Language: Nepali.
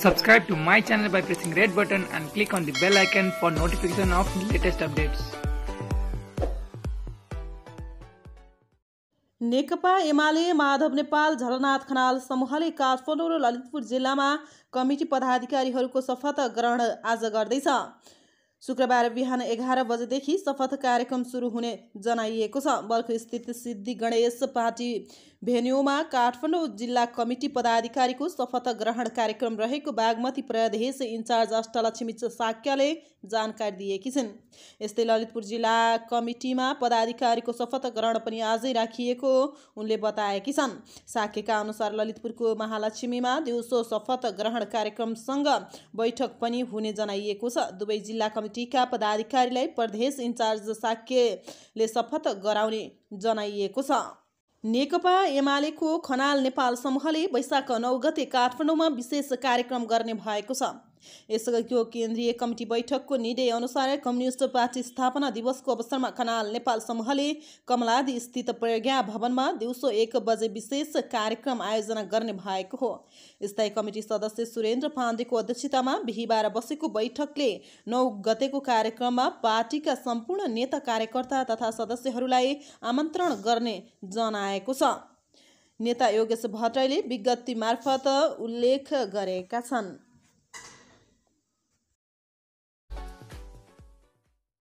Subscribe to my channel by pressing red button and click on the bell icon for notification of latest updates. नेकपा एमाले माधव नेपाल झलनाथ खनाल समूहले काठमाडौँ र ललितपुर जिल्लामा कमिटी पदाधिकारीहरूको शपथ ग्रहण आज गर्दैछ शुक्रबार बिहान एघार बजेदेखि शपथ कार्यक्रम सुरु हुने जनाइएको छ स्थित सिद्धि गणेश पार्टी भेन्यूमा काठमाडौँ जिल्ला कमिटी पदाधिकारीको शपथ ग्रहण कार्यक्रम रहेको बागमती प्रदेश इन्चार्ज अष्टलक्ष्मी साक्यले जानकारी दिएकी छिन् यस्तै ललितपुर जिल्ला कमिटीमा पदाधिकारीको शपथ ग्रहण पनि आजै राखिएको उनले बताएकी छन् साक्यका अनुसार ललितपुरको महालक्ष्मीमा दिउँसो शपथ ग्रहण कार्यक्रमसँग बैठक पनि हुने जनाइएको छ दुवै जिल्ला कमिटी टीका पदाधिकारीलाई प्रदेश इन्चार्ज साक्यले शपथ गराउने जनाइएको छ नेकपा एमालेको खनाल नेपाल समूहले वैशाख नौ गते काठमाडौँमा विशेष कार्यक्रम गर्ने भएको छ यसअघि यो केन्द्रीय कमिटी बैठकको निर्णय अनुसार कम्युनिस्ट पार्टी स्थापना दिवसको अवसरमा खनाल नेपाल समूहले कमलादी स्थित प्रज्ञा भवनमा दिउँसो एक बजे विशेष कार्यक्रम आयोजना गर्ने भएको हो स्थायी कमिटी सदस्य सुरेन्द्र पाण्डेको अध्यक्षतामा बिहिबार बसेको बैठकले नौ गतेको कार्यक्रममा पार्टीका सम्पूर्ण नेता कार्यकर्ता तथा सदस्यहरूलाई आमन्त्रण गर्ने जनाएको छ नेता योगेश भट्टराईले विज्ञप्ति मार्फत उल्लेख गरेका छन्